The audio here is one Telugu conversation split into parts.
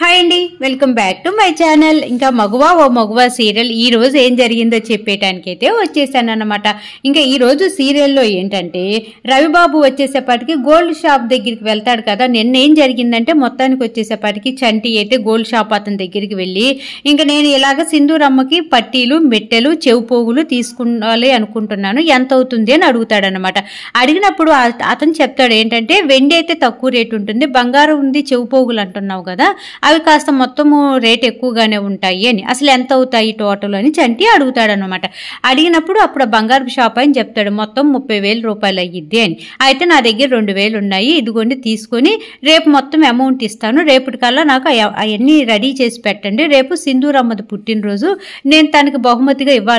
హాయ్ అండి welcome back to my channel ఇంకా మగువా ఓ మగువా సీరియల్ ఈ రోజు ఏం జరిగిందో చెప్పేటానికైతే వచ్చేసాను అనమాట ఇంకా ఈరోజు సీరియల్లో ఏంటంటే రవిబాబు వచ్చేసేపాటికి గోల్డ్ షాప్ దగ్గరికి వెళ్తాడు కదా నిన్న ఏం జరిగిందంటే మొత్తానికి వచ్చేసేపాటికి చంటి అయితే గోల్డ్ షాప్ అతని దగ్గరికి వెళ్ళి ఇంకా నేను ఇలాగ సింధూరమ్మకి పట్టీలు మెట్టెలు చెవుపోగులు తీసుకోవాలి అనుకుంటున్నాను ఎంత అవుతుంది అని అడుగుతాడనమాట అడిగినప్పుడు అతను చెప్తాడు ఏంటంటే వెండి అయితే తక్కువ రేటు ఉంటుంది బంగారం ఉంది చెవుపోగులు అంటున్నావు కదా అవి కాస్త మొత్తము రేట్ ఎక్కువగానే ఉంటాయి అని అసలు ఎంత అవుతాయి టోటల్ అని చంటి అడుగుతాడనమాట అడిగినప్పుడు అప్పుడు బంగారు షాప్ అని చెప్తాడు మొత్తం ముప్పై వేల రూపాయలు అయ్యిద్ది అని అయితే నా దగ్గర రెండు వేలు ఉన్నాయి ఇదిగోండి తీసుకొని రేపు మొత్తం అమౌంట్ ఇస్తాను రేపటికల్లా నాకు అవన్నీ రెడీ చేసి పెట్టండి రేపు అమ్మది పుట్టినరోజు నేను తనకి బహుమతిగా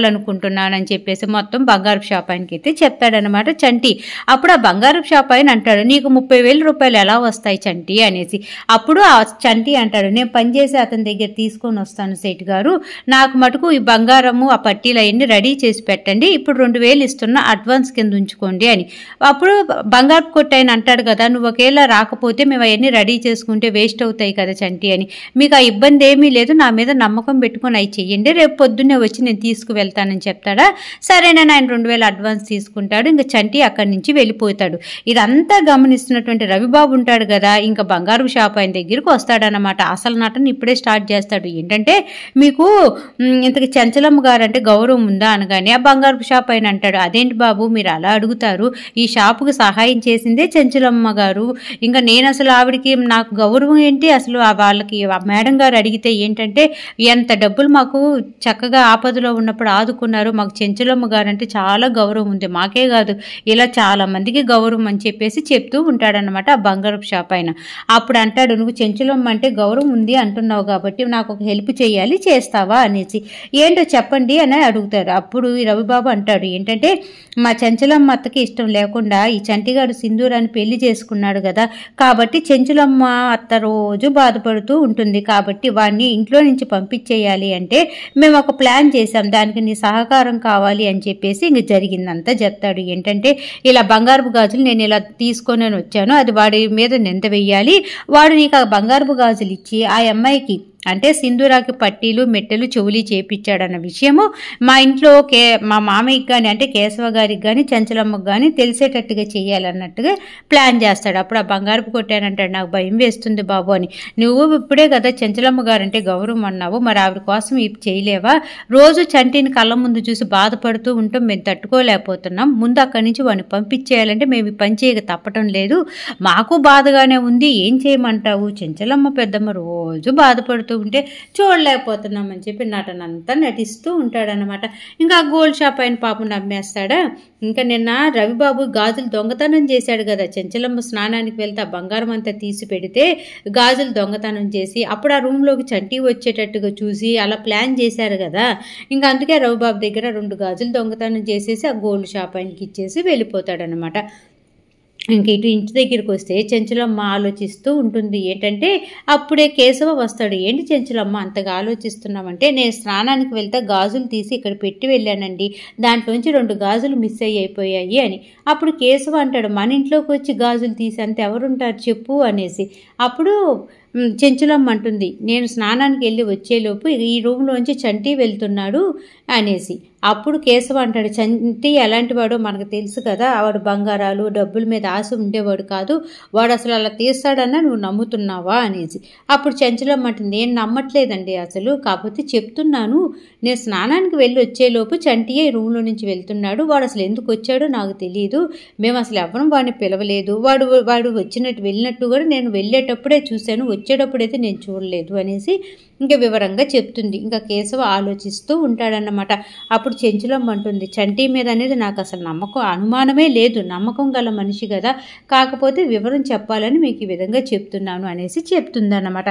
అని చెప్పేసి మొత్తం బంగారు షాప్ ఆయనకి అయితే చెప్తాడనమాట చంటి అప్పుడు ఆ బంగారు షాప్ ఆయన అంటాడు నీకు ముప్పై వేల రూపాయలు ఎలా వస్తాయి చంటి అనేసి అప్పుడు ఆ చంటి అంటాడు అంటాడు నేను పనిచేసి అతని దగ్గర తీసుకొని వస్తాను సేటు గారు నాకు మటుకు ఈ బంగారము ఆ పట్టీలు అవన్నీ రెడీ చేసి పెట్టండి ఇప్పుడు రెండు వేలు ఇస్తున్నా అడ్వాన్స్ కింద ఉంచుకోండి అని అప్పుడు బంగారు కొట్టు ఆయన అంటాడు కదా నువ్వు ఒకవేళ రాకపోతే మేము అవన్నీ రెడీ చేసుకుంటే వేస్ట్ అవుతాయి కదా చంటి అని మీకు ఆ ఇబ్బంది ఏమీ లేదు నా మీద నమ్మకం పెట్టుకొని అవి చెయ్యండి రేపు పొద్దున్నే వచ్చి నేను తీసుకువెళ్తానని చెప్తాడా సరేనని ఆయన రెండు వేల అడ్వాన్స్ తీసుకుంటాడు ఇంకా చంటి అక్కడి నుంచి వెళ్ళిపోతాడు ఇదంతా గమనిస్తున్నటువంటి రవిబాబు ఉంటాడు కదా ఇంకా బంగారు షాప్ ఆయన దగ్గరికి వస్తాడనమాట అసలు నటన ఇప్పుడే స్టార్ట్ చేస్తాడు ఏంటంటే మీకు ఇంతకు చంచలమ్మ గారు అంటే గౌరవం ఉందా అనగానే ఆ బంగారు షాప్ అయిన అంటాడు అదేంటి బాబు మీరు అలా అడుగుతారు ఈ షాపుకి సహాయం చేసిందే చంచలమ్మ గారు ఇంకా నేను అసలు ఆవిడకి నాకు గౌరవం ఏంటి అసలు వాళ్ళకి మేడం గారు అడిగితే ఏంటంటే ఎంత డబ్బులు మాకు చక్కగా ఆపదలో ఉన్నప్పుడు ఆదుకున్నారు మాకు చెంచులమ్మ గారు అంటే చాలా గౌరవం ఉంది మాకే కాదు ఇలా చాలా మందికి గౌరవం అని చెప్పేసి చెప్తూ ఉంటాడనమాట ఆ బంగారపు షాప్ అయిన అప్పుడు అంటాడు నువ్వు చెంచులమ్మ అంటే గౌరవం గౌరవం ఉంది అంటున్నావు కాబట్టి నాకు ఒక హెల్ప్ చేయాలి చేస్తావా అనేసి ఏంటో చెప్పండి అని అడుగుతారు అప్పుడు రవిబాబు అంటాడు ఏంటంటే మా చంచలమ్మ అత్తకి ఇష్టం లేకుండా ఈ చంటిగాడు సింధూరాన్ని పెళ్లి చేసుకున్నాడు కదా కాబట్టి చెంచులమ్మ అత్త రోజు బాధపడుతూ ఉంటుంది కాబట్టి వాడిని ఇంట్లో నుంచి పంపించేయాలి అంటే మేము ఒక ప్లాన్ చేసాం దానికి నీ సహకారం కావాలి అని చెప్పేసి ఇంక జరిగిందంతా చెప్తాడు ఏంటంటే ఇలా బంగారుపు గాజులు నేను ఇలా తీసుకొని వచ్చాను అది వాడి మీద నింద వెయ్యాలి వాడు నీకు ఆ బంగారుపు గాజులు GIMI a g 机。అంటే సింధూరాకి పట్టీలు మెట్టెలు చెవులి చేపించాడన్న విషయము మా ఇంట్లో కే మా మామయ్యకి కానీ అంటే కేశవ గారికి కానీ చంచలమ్మకి కానీ తెలిసేటట్టుగా చేయాలన్నట్టుగా ప్లాన్ చేస్తాడు అప్పుడు ఆ బంగారపు కొట్టానంటాడు నాకు భయం వేస్తుంది బాబు అని నువ్వు ఇప్పుడే కదా చంచలమ్మ గారు అంటే గౌరవం అన్నావు మరి ఆవిడ కోసం ఇవి చేయలేవా రోజు చంటిని కళ్ళ ముందు చూసి బాధపడుతూ ఉంటాం మేము తట్టుకోలేకపోతున్నాం ముందు అక్కడి నుంచి వాడిని పంపించేయాలంటే మేము పని చేయక తప్పటం లేదు మాకు బాధగానే ఉంది ఏం చేయమంటావు చంచలమ్మ పెద్దమ్మ రోజు బాధపడుతుంది కష్టపడుతూ ఉంటే చూడలేకపోతున్నామని చెప్పి నటన అంతా నటిస్తూ ఉంటాడనమాట ఇంకా ఆ గోల్డ్ షాప్ అయిన పాపం నమ్మేస్తాడా ఇంకా నిన్న రవిబాబు గాజులు దొంగతనం చేశాడు కదా చెంచలమ్మ స్నానానికి వెళ్తే ఆ బంగారం అంతా తీసి పెడితే గాజులు దొంగతనం చేసి అప్పుడు ఆ రూమ్లోకి చంటి వచ్చేటట్టుగా చూసి అలా ప్లాన్ చేశారు కదా ఇంకా అందుకే రవిబాబు దగ్గర రెండు గాజులు దొంగతనం చేసేసి ఆ గోల్డ్ షాప్ ఆయనకి ఇచ్చేసి వెళ్ళిపోతాడనమాట ఇంక ఇటు ఇంటి దగ్గరికి వస్తే చెంచలమ్మ ఆలోచిస్తూ ఉంటుంది ఏంటంటే అప్పుడే కేశవ వస్తాడు ఏంటి చెంచలమ్మ అంతగా ఆలోచిస్తున్నామంటే నేను స్నానానికి వెళ్తే గాజులు తీసి ఇక్కడ పెట్టి వెళ్ళానండి దాంట్లోంచి రెండు గాజులు మిస్ అయిపోయాయి అని అప్పుడు కేశవ అంటాడు మన ఇంట్లోకి వచ్చి గాజులు తీసి అంత ఎవరుంటారు చెప్పు అనేసి అప్పుడు చెంచులమ్మంటుంది నేను స్నానానికి వెళ్ళి వచ్చేలోపు ఈ రూమ్లోంచి చంటి వెళ్తున్నాడు అనేసి అప్పుడు కేశవ అంటాడు చంటి ఎలాంటివాడో మనకు తెలుసు కదా వాడు బంగారాలు డబ్బుల మీద ఆశ ఉండేవాడు కాదు వాడు అసలు అలా తీస్తాడన్నా నువ్వు నమ్ముతున్నావా అనేసి అప్పుడు అంటుంది నేను నమ్మట్లేదండి అసలు కాకపోతే చెప్తున్నాను నేను స్నానానికి వెళ్ళి వచ్చేలోపు చంటియే రూమ్లో నుంచి వెళ్తున్నాడు వాడు అసలు ఎందుకు వచ్చాడో నాకు తెలియదు మేము అసలు ఎవరం వాడిని పిలవలేదు వాడు వాడు వచ్చినట్టు వెళ్ళినట్టు కూడా నేను వెళ్ళేటప్పుడే చూశాను వచ్చేటప్పుడైతే నేను చూడలేదు అనేసి ఇంకా వివరంగా చెప్తుంది ఇంకా కేశవ ఆలోచిస్తూ ఉంటాడన్నమాట అప్పుడు చెంచులమ్మ అంటుంది చంటి మీద అనేది నాకు అసలు నమ్మకం అనుమానమే లేదు నమ్మకం గల మనిషి కదా కాకపోతే వివరం చెప్పాలని మీకు ఈ విధంగా చెప్తున్నాను అనేసి చెప్తుందన్నమాట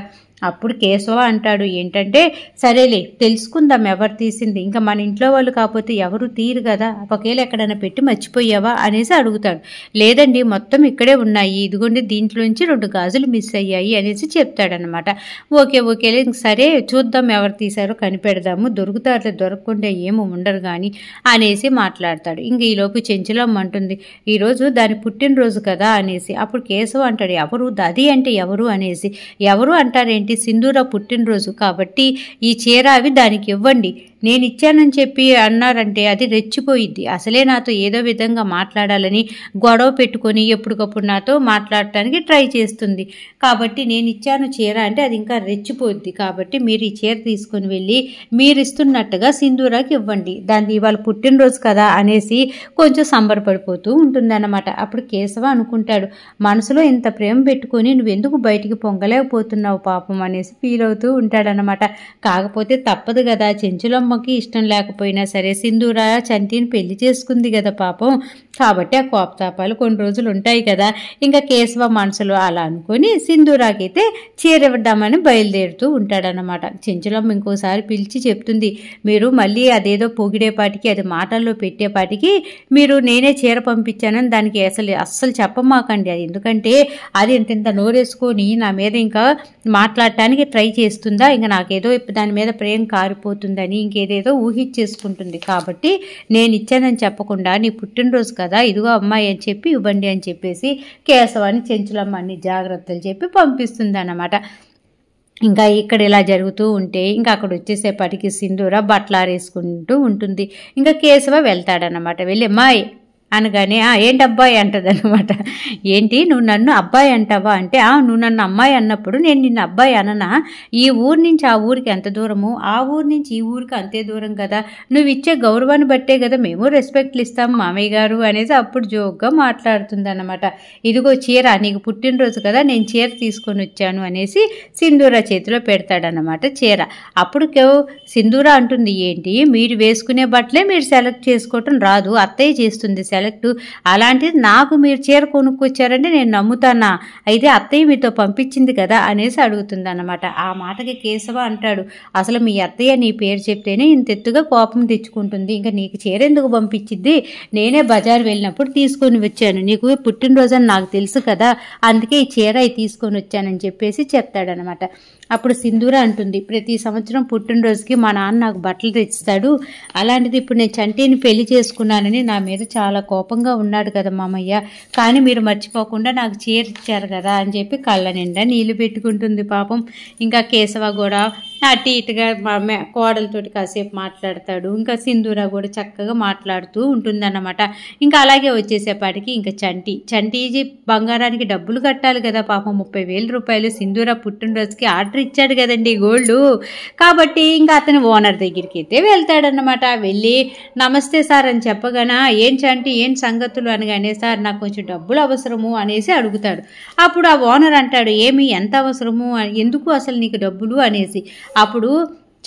అప్పుడు కేశవ అంటాడు ఏంటంటే సరేలే తెలుసుకుందాం ఎవరు తీసింది ఇంకా మన ఇంట్లో వాళ్ళు కాకపోతే ఎవరు తీరు కదా ఒకవేళ ఎక్కడైనా పెట్టి మర్చిపోయావా అనేసి అడుగుతాడు లేదండి మొత్తం ఇక్కడే ఉన్నాయి ఇదిగోండి దీంట్లోంచి రెండు గాజులు మిస్ అయ్యాయి అనేసి చెప్తాడనమాట ఓకే ఓకే సరే సరే చూద్దాం ఎవరు తీశారో కనిపెడదాము దొరుకుతా అట్లా దొరకకుండా ఏమి ఉండరు కానీ అనేసి మాట్లాడతాడు ఇంక ఈలోపు చెంచులమ్మ అంటుంది ఈరోజు దాని పుట్టినరోజు కదా అనేసి అప్పుడు కేశవ్ అంటాడు ఎవరు దది అంటే ఎవరు అనేసి ఎవరు అంటారేంటి సింధూర పుట్టినరోజు కాబట్టి ఈ చీర అవి దానికి ఇవ్వండి నేనిచ్చానని చెప్పి అన్నారంటే అది రెచ్చిపోయిద్ది అసలే నాతో ఏదో విధంగా మాట్లాడాలని గొడవ పెట్టుకొని ఎప్పటికప్పుడు నాతో మాట్లాడటానికి ట్రై చేస్తుంది కాబట్టి నేను ఇచ్చాను చీర అంటే అది ఇంకా రెచ్చిపోద్ది కాబట్టి మీరు ఈ చీర తీసుకొని వెళ్ళి మీరు ఇస్తున్నట్టుగా సింధూరాకి ఇవ్వండి దాన్ని ఇవాళ పుట్టినరోజు కదా అనేసి కొంచెం సంబరపడిపోతూ ఉంటుందన్నమాట అప్పుడు కేశవ అనుకుంటాడు మనసులో ఇంత ప్రేమ పెట్టుకొని నువ్వు ఎందుకు బయటికి పొంగలేకపోతున్నావు పాపం అనేసి ఫీల్ అవుతూ ఉంటాడనమాట కాకపోతే తప్పదు కదా చెంచులో అమ్మకి ఇష్టం లేకపోయినా సరే సింధూర చంటిని పెళ్లి చేసుకుంది కదా పాపం కాబట్టి ఆ కోపతాపాలు కొన్ని రోజులు ఉంటాయి కదా ఇంకా కేశవ మనసులు అలా అనుకుని సింధూరాకైతే చీరివ్వడమని బయలుదేరుతూ ఉంటాడనమాట చెంచలమ్మ ఇంకోసారి పిలిచి చెప్తుంది మీరు మళ్ళీ అదేదో పొగిడేపాటికి అది మాటల్లో పెట్టేపాటికి మీరు నేనే చీర పంపించానని దానికి అసలు అస్సలు చెప్పమాకండి అది ఎందుకంటే అది ఇంత ఇంత నోరేసుకొని నా మీద ఇంకా మాట్లాడటానికి ట్రై చేస్తుందా ఇంకా నాకేదో దాని మీద ప్రేమ కారిపోతుందని ఇంకేదేదో ఊహించేసుకుంటుంది కాబట్టి నేను ఇచ్చానని చెప్పకుండా నీ పుట్టినరోజు కదా ఇదిగో అమ్మాయి అని చెప్పి ఇవ్వండి అని చెప్పేసి కేశవాన్ని చెంచులమ్మ అన్ని జాగ్రత్తలు చెప్పి పంపిస్తుంది అన్నమాట ఇంకా ఇక్కడ ఇలా జరుగుతూ ఉంటే ఇంకా అక్కడ వచ్చేసేపటికి సింధూర బట్టలారేసుకుంటూ ఉంటుంది ఇంకా కేశవ వెళ్తాడనమాట వెళ్ళి అమ్మాయి అనగానే ఏంటి అబ్బాయి అంటదనమాట ఏంటి నువ్వు నన్ను అబ్బాయి అంటావా అంటే ఆ నువ్వు నన్ను అమ్మాయి అన్నప్పుడు నేను నిన్ను అబ్బాయి అననా ఈ ఊరు నుంచి ఆ ఊరికి ఎంత దూరము ఆ ఊరు నుంచి ఈ ఊరికి అంతే దూరం కదా నువ్వు ఇచ్చే గౌరవాన్ని బట్టే కదా మేము రెస్పెక్ట్లు ఇస్తాం మామయ్య గారు అనేది అప్పుడు జోక్గా మాట్లాడుతుంది అనమాట ఇదిగో చీర నీకు పుట్టినరోజు కదా నేను చీర తీసుకొని వచ్చాను అనేసి సింధూర చేతిలో పెడతాడనమాట చీర అప్పుడు సింధూర అంటుంది ఏంటి మీరు వేసుకునే బట్టలే మీరు సెలెక్ట్ చేసుకోవటం రాదు అత్తయ్య చేస్తుంది సెలెక్ట్ సెలెక్ట్ అలాంటిది నాకు మీరు చీర కొనుక్కొచ్చారంటే నేను నమ్ముతానా అయితే అత్తయ్య మీతో పంపించింది కదా అనేసి అడుగుతుందన్నమాట ఆ మాటకి కేశవ అంటాడు అసలు మీ అత్తయ్య నీ పేరు చెప్తేనే ఇంత ఎత్తుగా కోపం తెచ్చుకుంటుంది ఇంకా నీకు చీర ఎందుకు పంపించిద్ది నేనే బజార్ వెళ్ళినప్పుడు తీసుకొని వచ్చాను నీకు పుట్టినరోజు అని నాకు తెలుసు కదా అందుకే ఈ చీర తీసుకొని వచ్చానని చెప్పేసి చెప్తాడనమాట అప్పుడు సింధూర అంటుంది ప్రతి సంవత్సరం పుట్టినరోజుకి మా నాన్న నాకు బట్టలు తెచ్చిస్తాడు అలాంటిది ఇప్పుడు నేను చంటిని పెళ్లి చేసుకున్నానని నా మీద చాలా కోపంగా ఉన్నాడు కదా మామయ్య కానీ మీరు మర్చిపోకుండా నాకు చీర ఇచ్చారు కదా అని చెప్పి కళ్ళ నిండా నీళ్లు పెట్టుకుంటుంది పాపం ఇంకా కేశవ కూడా అటు ఇటుగా మా కోడలతోటి కాసేపు మాట్లాడతాడు ఇంకా సింధూర కూడా చక్కగా మాట్లాడుతూ ఉంటుందన్నమాట ఇంకా అలాగే వచ్చేసేపాటికి ఇంకా చంటి చంటి బంగారానికి డబ్బులు కట్టాలి కదా పాపం ముప్పై వేల రూపాయలు సింధూర పుట్టినరోజుకి ఆర్డర్ ఇచ్చాడు కదండి గోల్డ్ కాబట్టి ఇంకా అతను ఓనర్ దగ్గరికి అయితే వెళ్తాడనమాట వెళ్ళి నమస్తే సార్ అని చెప్పగానా ఏం చంటి ఏం సంగతులు అనగానే సార్ నాకు కొంచెం డబ్బులు అవసరము అనేసి అడుగుతాడు అప్పుడు ఆ ఓనర్ అంటాడు ఏమి ఎంత అవసరము ఎందుకు అసలు నీకు డబ్బులు అనేసి అప్పుడు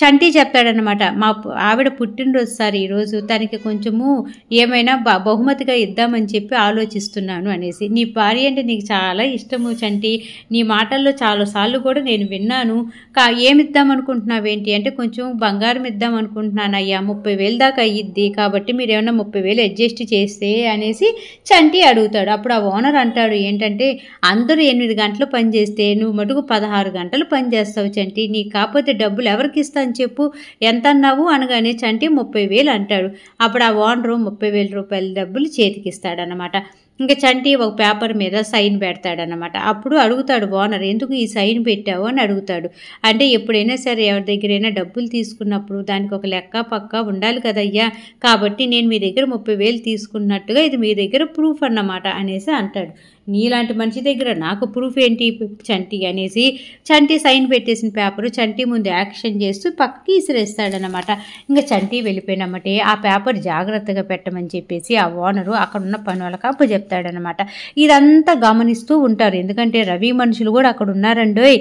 చంటి చెప్పాడనమాట మా ఆవిడ పుట్టినరోజు సార్ ఈరోజు తనకి కొంచెము ఏమైనా బహుమతిగా ఇద్దామని చెప్పి ఆలోచిస్తున్నాను అనేసి నీ భార్య అంటే నీకు చాలా ఇష్టము చంటి నీ మాటల్లో చాలాసార్లు కూడా నేను విన్నాను కా ఏమిద్దాం ఏంటి అంటే కొంచెం బంగారం ఇద్దాం అనుకుంటున్నాను అయ్యా ముప్పై వేలు దాకా అయ్యిద్ది కాబట్టి మీరు ఏమైనా ముప్పై వేలు అడ్జస్ట్ చేస్తే అనేసి చంటి అడుగుతాడు అప్పుడు ఆ ఓనర్ అంటాడు ఏంటంటే అందరూ ఎనిమిది గంటలు పనిచేస్తే నువ్వు మటుకు పదహారు గంటలు పనిచేస్తావు చంటి నీకు కాకపోతే డబ్బులు ఎవరికి ఇస్తాను అని చెప్పు ఎంత అన్నావు అనగానే చంటి ముప్పై వేలు అంటాడు అప్పుడు ఆ ఓనరు ముప్పై వేల రూపాయల డబ్బులు చేతికిస్తాడనమాట ఇంకా చంటి ఒక పేపర్ మీద సైన్ పెడతాడనమాట అప్పుడు అడుగుతాడు ఓనర్ ఎందుకు ఈ సైన్ పెట్టావు అని అడుగుతాడు అంటే ఎప్పుడైనా సరే ఎవరి దగ్గరైనా డబ్బులు తీసుకున్నప్పుడు దానికి ఒక లెక్క పక్క ఉండాలి కదయ్యా కాబట్టి నేను మీ దగ్గర ముప్పై వేలు తీసుకున్నట్టుగా ఇది మీ దగ్గర ప్రూఫ్ అన్నమాట అనేసి అంటాడు నీలాంటి మనిషి దగ్గర నాకు ప్రూఫ్ ఏంటి చంటి అనేసి చంటి సైన్ పెట్టేసిన పేపరు చంటి ముందు యాక్షన్ చేస్తూ పక్కకి ఇసిరేస్తాడనమాట ఇంకా చంటి వెళ్ళిపోయినమ్మటే ఆ పేపర్ జాగ్రత్తగా పెట్టమని చెప్పేసి ఆ ఓనరు అక్కడ ఉన్న వాళ్ళకి అప్పు చెప్తాడనమాట ఇదంతా గమనిస్తూ ఉంటారు ఎందుకంటే రవి మనుషులు కూడా అక్కడ ఉన్నారండోయ్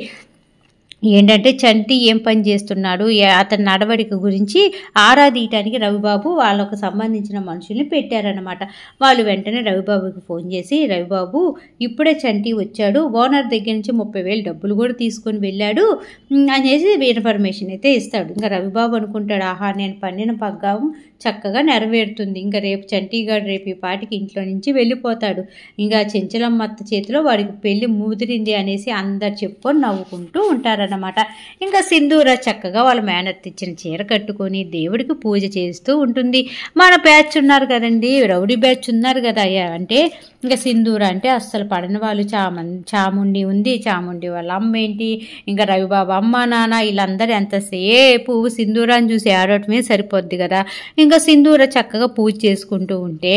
ఏంటంటే చంటి ఏం పని చేస్తున్నాడు అతని నడవడిక గురించి ఆరా తీయటానికి రవిబాబు వాళ్ళకు సంబంధించిన మనుషుల్ని పెట్టారనమాట వాళ్ళు వెంటనే రవిబాబుకి ఫోన్ చేసి రవిబాబు ఇప్పుడే చంటి వచ్చాడు ఓనర్ దగ్గర నుంచి ముప్పై వేలు డబ్బులు కూడా తీసుకొని వెళ్ళాడు అనేసి ఇన్ఫర్మేషన్ అయితే ఇస్తాడు ఇంకా రవిబాబు అనుకుంటాడు ఆహా నేను పండిన పగ్గాము చక్కగా నెరవేరుతుంది ఇంకా రేపు చంటీగాడు రేపు ఈ పాటికి ఇంట్లో నుంచి వెళ్ళిపోతాడు ఇంకా చెంచలమ్మ అత్త చేతిలో వాడికి పెళ్ళి ముదిరింది అనేసి అందరు చెప్పుకొని నవ్వుకుంటూ ఉంటారన్నమాట ఇంకా సింధూర చక్కగా వాళ్ళ మేనత్తి ఇచ్చిన చీర కట్టుకొని దేవుడికి పూజ చేస్తూ ఉంటుంది మన బ్యాచ్ ఉన్నారు కదండి రౌడీ బ్యాచ్ ఉన్నారు కదా అంటే ఇంకా సింధూర్ అంటే అస్సలు పడని వాళ్ళు చామ చాముండి ఉంది చాముండి వాళ్ళ అమ్మ ఏంటి ఇంకా రవిబాబు అమ్మ నాన్న వీళ్ళందరూ ఎంతసేపు సింధూరాన్ని చూసి ఆడటమే సరిపోద్ది కదా ఇంకా సింధూర చక్కగా పూజ చేసుకుంటూ ఉంటే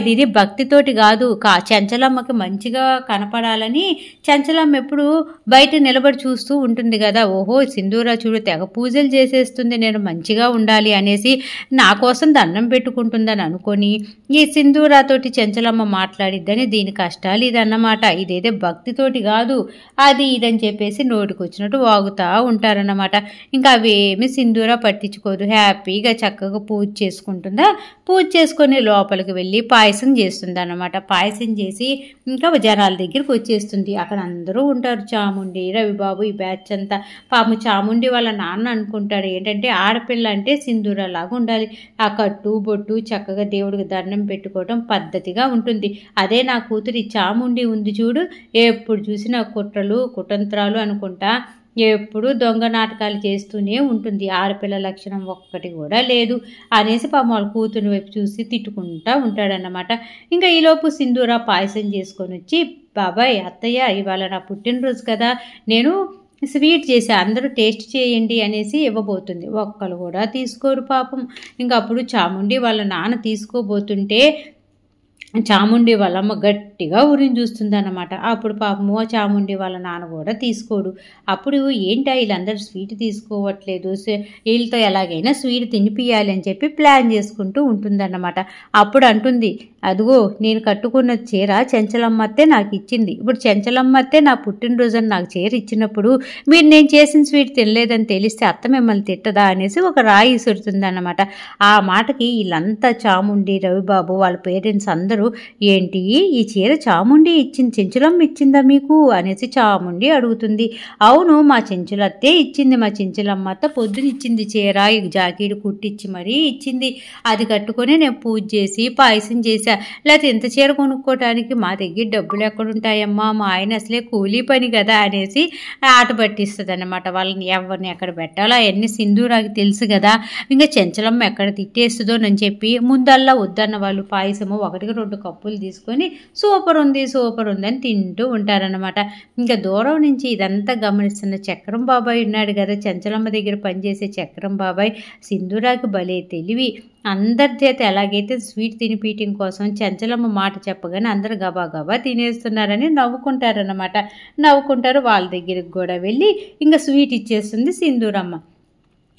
ఇది ఇది భక్తితోటి కాదు కా చెంచలమ్మకి మంచిగా కనపడాలని చెంచలమ్మ ఎప్పుడు బయట నిలబడి చూస్తూ ఉంటుంది కదా ఓహో సింధూర చూడు తెగ పూజలు చేసేస్తుంది నేను మంచిగా ఉండాలి అనేసి నా కోసం దండం పెట్టుకుంటుందని అనుకొని ఈ సింధూరతోటి చెంచలమ్మ మాట్లాడి మాట్లాడిద్దని దీని కష్టాలు ఇదన్నమాట ఇదేదో భక్తితోటి కాదు అది ఇదని చెప్పేసి నోటికొచ్చినట్టు వాగుతూ ఉంటారన్నమాట ఇంకా అవేమి సింధూర పట్టించుకోదు హ్యాపీగా చక్కగా పూజ చేసుకుంటుందా పూజ చేసుకొని లోపలికి వెళ్ళి పాయసం చేస్తుంది అన్నమాట పాయసం చేసి ఇంకా జనాల దగ్గరికి వచ్చేస్తుంది అక్కడ అందరూ ఉంటారు చాముండి రవిబాబు ఈ బ్యాచ్ అంతా పాము చాముండి వాళ్ళ నాన్న అనుకుంటాడు ఏంటంటే ఆడపిల్ల అంటే లాగా ఉండాలి ఆ కట్టు బొట్టు చక్కగా దేవుడికి దండం పెట్టుకోవడం పద్ధతిగా ఉంటుంది అదే నా కూతురి చాముండి ఉంది చూడు ఎప్పుడు చూసినా కుట్రలు కుటంత్రాలు అనుకుంటా ఎప్పుడు దొంగ నాటకాలు చేస్తూనే ఉంటుంది ఆడపిల్ల లక్షణం ఒక్కటి కూడా లేదు అనేసి పాపం వాళ్ళ కూతురు వైపు చూసి తిట్టుకుంటా ఉంటాడనమాట ఇంకా ఈలోపు సింధూర పాయసం చేసుకొని వచ్చి బాబాయ్ అత్తయ్య ఇవాళ నా పుట్టినరోజు కదా నేను స్వీట్ చేసి అందరూ టేస్ట్ చేయండి అనేసి ఇవ్వబోతుంది ఒక్కరు కూడా తీసుకోరు పాపం ఇంకా అప్పుడు చాముండి వాళ్ళ నాన్న తీసుకోబోతుంటే చాముండి వాళ్ళమ్మ గట్టిగా ఊరిని చూస్తుందన్నమాట అప్పుడు పాపము చాముండి వాళ్ళ నాన్న కూడా తీసుకోడు అప్పుడు ఏంటా వీళ్ళందరూ స్వీట్ తీసుకోవట్లేదు వీళ్ళతో ఎలాగైనా స్వీట్ తినిపియాలి అని చెప్పి ప్లాన్ చేసుకుంటూ ఉంటుందన్నమాట అప్పుడు అంటుంది అదిగో నేను కట్టుకున్న చీర చెంచలమ్మతే నాకు ఇచ్చింది ఇప్పుడు చెంచలమ్మతే నా పుట్టినరోజున నాకు చీర ఇచ్చినప్పుడు మీరు నేను చేసిన స్వీట్ తినలేదని తెలిస్తే అత్త మిమ్మల్ని తిట్టదా అనేసి ఒక రాయి సురుతుందన్నమాట ఆ మాటకి వీళ్ళంతా చాముండి రవిబాబు వాళ్ళ పేరెంట్స్ అందరూ అందరూ ఏంటి ఈ చీర చాముండి ఇచ్చింది చెంచులం ఇచ్చిందా మీకు అనేసి చాముండి అడుగుతుంది అవును మా చెంచులత్తే ఇచ్చింది మా చెంచులమ్మ అత్త పొద్దున ఇచ్చింది చీర జాకీడు కుట్టించి మరీ ఇచ్చింది అది కట్టుకొని నేను పూజ చేసి పాయసం చేశా లేకపోతే ఇంత చీర కొనుక్కోవటానికి మా దగ్గర డబ్బులు ఎక్కడుంటాయమ్మా మా ఆయన అసలే కూలీ పని కదా అనేసి ఆట పట్టిస్తుంది అనమాట వాళ్ళని ఎవరిని ఎక్కడ పెట్టాలో అవన్నీ నాకు తెలుసు కదా ఇంకా చెంచలమ్మ ఎక్కడ తిట్టేస్తుందో అని చెప్పి ముందల్లా వద్దన్న వాళ్ళు పాయసము ఒకటికి రెండు రెండు కప్పులు తీసుకొని సూపర్ ఉంది సూపర్ ఉంది అని తింటూ ఉంటారనమాట ఇంకా దూరం నుంచి ఇదంతా గమనిస్తున్న చక్రం బాబాయ్ ఉన్నాడు కదా చంచలమ్మ దగ్గర పనిచేసే చక్రం బాబాయ్ సింధురాకి భలే తెలివి అందరి చేత ఎలాగైతే స్వీట్ తినిపీయటం కోసం చంచలమ్మ మాట చెప్పగానే అందరు గబా గబా తినేస్తున్నారని నవ్వుకుంటారనమాట నవ్వుకుంటారు వాళ్ళ దగ్గరికి కూడా వెళ్ళి ఇంకా స్వీట్ ఇచ్చేస్తుంది సింధూరమ్మ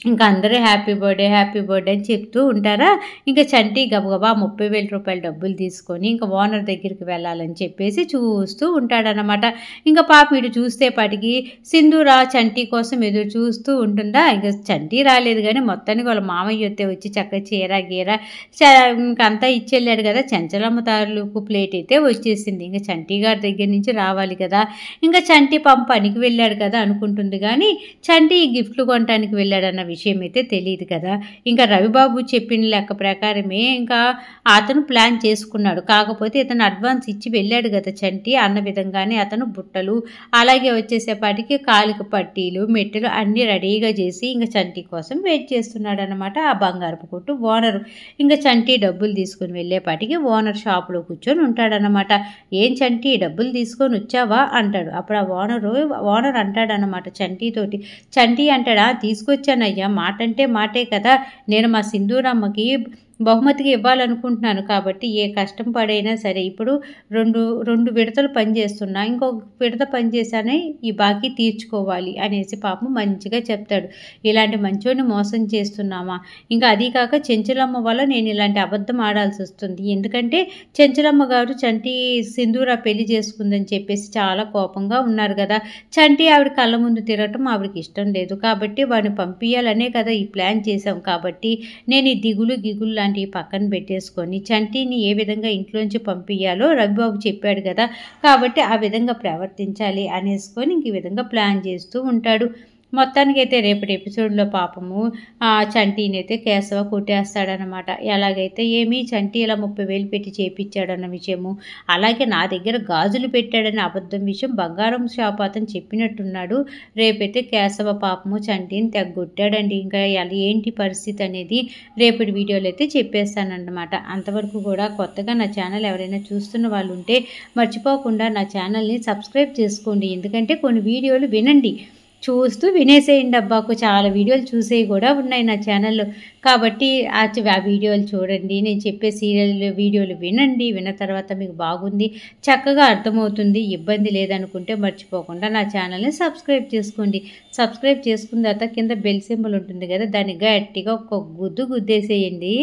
ఇంకా అందరూ హ్యాపీ బర్త్డే హ్యాపీ బర్త్డే అని చెప్తూ ఉంటారా ఇంకా చంటి గబగబా ముప్పై వేల రూపాయల డబ్బులు తీసుకొని ఇంకా ఓనర్ దగ్గరికి వెళ్ళాలని చెప్పేసి చూస్తూ ఉంటాడనమాట ఇంకా పాప ఇటు చూస్తే పాటికి సింధూరా చంటి కోసం ఎదురు చూస్తూ ఉంటుందా ఇంకా చంటి రాలేదు కానీ మొత్తానికి వాళ్ళ మామయ్య వస్తే వచ్చి చక్క చీర గీర ఇంకంతా ఇచ్చెళ్ళాడు కదా చంచలమ్మ తారులకు ప్లేట్ అయితే వచ్చేసింది ఇంకా చంటి గారి దగ్గర నుంచి రావాలి కదా ఇంకా చంటి పంప పనికి వెళ్ళాడు కదా అనుకుంటుంది కానీ చంటి గిఫ్ట్లు కొనడానికి వెళ్ళాడన్న విషయం అయితే తెలియదు కదా ఇంకా రవిబాబు చెప్పిన లెక్క ప్రకారమే ఇంకా అతను ప్లాన్ చేసుకున్నాడు కాకపోతే ఇతను అడ్వాన్స్ ఇచ్చి వెళ్ళాడు కదా చంటి అన్న విధంగానే అతను బుట్టలు అలాగే వచ్చేసేపాటికి కాలుకి పట్టీలు మెట్టెలు అన్నీ రెడీగా చేసి ఇంకా చంటి కోసం వెయిట్ చేస్తున్నాడు అనమాట ఆ బంగారపు కొట్టు ఓనరు ఇంకా చంటి డబ్బులు తీసుకుని వెళ్ళేపాటికి ఓనర్ షాప్లో కూర్చొని ఉంటాడనమాట ఏం చంటి డబ్బులు తీసుకొని వచ్చావా అంటాడు అప్పుడు ఆ ఓనరు ఓనర్ అంటాడనమాట చంటితోటి చంటి అంటాడా తీసుకొచ్చాను అయ్యా మాటంటే మాటే కదా నేను మా సింధూరమ్మకి బహుమతికి ఇవ్వాలనుకుంటున్నాను కాబట్టి ఏ కష్టం పడైనా సరే ఇప్పుడు రెండు రెండు విడతలు పనిచేస్తున్నా ఇంకొక విడత పనిచేశానే ఈ బాకీ తీర్చుకోవాలి అనేసి పాప మంచిగా చెప్తాడు ఇలాంటి మంచోని మోసం చేస్తున్నామా ఇంకా అదీ కాక చెంచలమ్మ వల్ల నేను ఇలాంటి అబద్ధం ఆడాల్సి వస్తుంది ఎందుకంటే చెంచలమ్మ గారు చంటి సింధూర పెళ్లి చేసుకుందని చెప్పేసి చాలా కోపంగా ఉన్నారు కదా చంటి ఆవిడ కళ్ళ ముందు తిరగటం ఆవిడకి ఇష్టం లేదు కాబట్టి వాడిని పంపించాలనే కదా ఈ ప్లాన్ చేశాం కాబట్టి నేను ఈ దిగులు గిగులు అలాంటివి పక్కన పెట్టేసుకొని చంటిని ఏ విధంగా ఇంట్లోంచి పంపించాలో రవిబాబు చెప్పాడు కదా కాబట్టి ఆ విధంగా ప్రవర్తించాలి అనేసుకొని ఇంక ఈ విధంగా ప్లాన్ చేస్తూ ఉంటాడు మొత్తానికి అయితే రేపటి ఎపిసోడ్లో పాపము ఆ చంటీనైతే కేశవ కొట్టేస్తాడనమాట ఎలాగైతే ఏమీ చంటి ఇలా ముప్పై వేలు పెట్టి చేపించాడన్న విషయము అలాగే నా దగ్గర గాజులు పెట్టాడని అబద్ధం విషయం బంగారం షాప్ అతను చెప్పినట్టున్నాడు రేపైతే కేశవ పాపము చంటీని తగ్గొట్టాడండి ఇంకా ఏంటి పరిస్థితి అనేది రేపటి వీడియోలో అయితే చెప్పేస్తానన్నమాట అంతవరకు కూడా కొత్తగా నా ఛానల్ ఎవరైనా చూస్తున్న వాళ్ళు ఉంటే మర్చిపోకుండా నా ఛానల్ని సబ్స్క్రైబ్ చేసుకోండి ఎందుకంటే కొన్ని వీడియోలు వినండి చూస్తూ వినేసేయండి అబ్బాకు చాలా వీడియోలు చూసేవి కూడా ఉన్నాయి నా ఛానల్లో కాబట్టి ఆ వీడియోలు చూడండి నేను చెప్పే సీరియల్ వీడియోలు వినండి విన్న తర్వాత మీకు బాగుంది చక్కగా అర్థమవుతుంది ఇబ్బంది లేదనుకుంటే మర్చిపోకుండా నా ఛానల్ని సబ్స్క్రైబ్ చేసుకోండి సబ్స్క్రైబ్ చేసుకున్న తర్వాత కింద బెల్ సింబల్ ఉంటుంది కదా దాన్ని గట్టిగా ఒక గుద్దు గుద్దేసేయండి